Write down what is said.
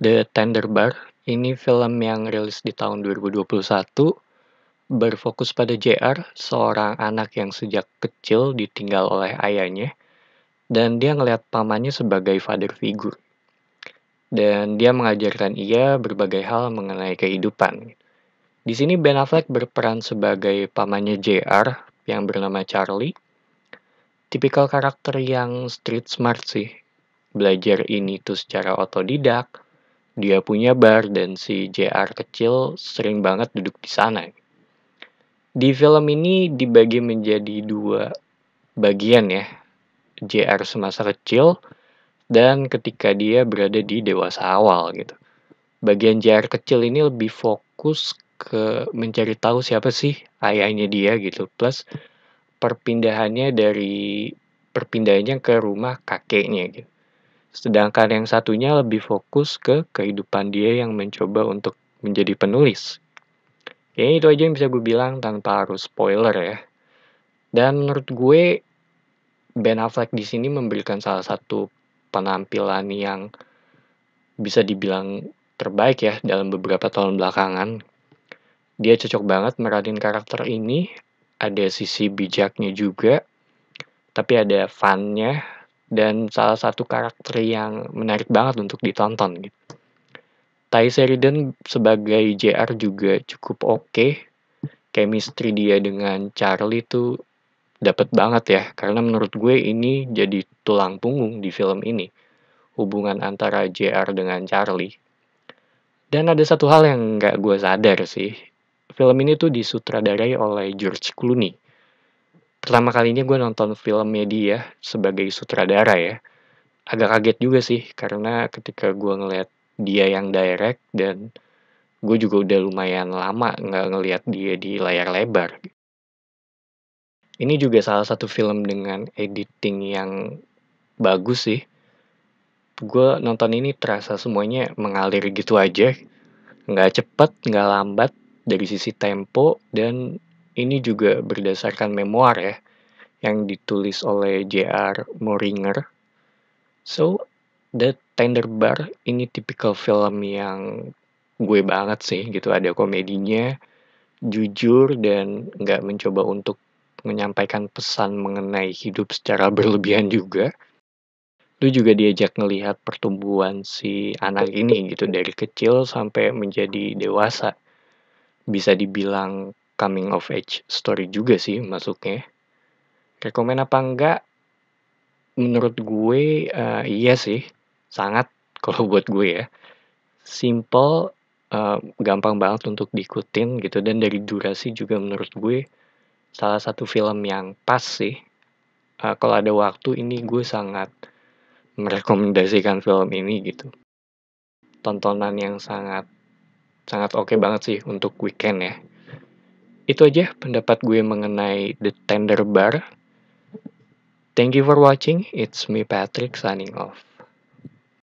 The Tender Bar ini film yang rilis di tahun 2021 berfokus pada JR, seorang anak yang sejak kecil ditinggal oleh ayahnya dan dia ngelihat pamannya sebagai father figure. Dan dia mengajarkan ia berbagai hal mengenai kehidupan. Di sini Ben Affleck berperan sebagai pamannya JR yang bernama Charlie. Tipikal karakter yang street smart sih. Belajar ini tuh secara otodidak, dia punya bar dan si JR kecil sering banget duduk di sana. Di film ini dibagi menjadi dua bagian ya. JR semasa kecil dan ketika dia berada di dewasa awal gitu. Bagian JR kecil ini lebih fokus ke mencari tahu siapa sih ayahnya dia gitu. Plus perpindahannya dari perpindahannya ke rumah kakeknya gitu. Sedangkan yang satunya lebih fokus ke kehidupan dia yang mencoba untuk menjadi penulis. Kayaknya itu aja yang bisa gue bilang tanpa harus spoiler ya. Dan menurut gue Ben Affleck di sini memberikan salah satu penampilan yang bisa dibilang terbaik ya dalam beberapa tahun belakangan. Dia cocok banget meranin karakter ini, ada sisi bijaknya juga, tapi ada funnya, dan salah satu karakter yang menarik banget untuk ditonton gitu. Tai Sheridan sebagai JR juga cukup oke. Okay. Chemistry dia dengan Charlie tuh dapat banget ya karena menurut gue ini jadi tulang punggung di film ini. Hubungan antara JR dengan Charlie. Dan ada satu hal yang nggak gue sadar sih. Film ini tuh disutradarai oleh George Clooney. Pertama kali ini gue nonton film media sebagai sutradara ya. Agak kaget juga sih, karena ketika gue ngeliat dia yang direct dan gue juga udah lumayan lama nggak ngeliat dia di layar lebar. Ini juga salah satu film dengan editing yang bagus sih. Gue nonton ini terasa semuanya mengalir gitu aja. Nggak cepet, nggak lambat dari sisi tempo dan ini juga berdasarkan memoir ya, yang ditulis oleh J.R. Moringer. So, The Tender Bar ini tipikal film yang gue banget sih gitu. Ada komedinya, jujur, dan nggak mencoba untuk menyampaikan pesan mengenai hidup secara berlebihan juga. Lu juga diajak ngelihat pertumbuhan si anak ini gitu dari kecil sampai menjadi dewasa. Bisa dibilang coming of age story juga sih masuknya. Rekomen apa enggak? Menurut gue uh, iya sih, sangat kalau buat gue ya. Simple, uh, gampang banget untuk diikutin gitu dan dari durasi juga menurut gue salah satu film yang pas sih. Uh, kalau ada waktu ini gue sangat merekomendasikan film ini gitu. Tontonan yang sangat sangat oke okay banget sih untuk weekend ya. Itu aja pendapat gue mengenai The Tender Bar. Thank you for watching. It's me Patrick signing off.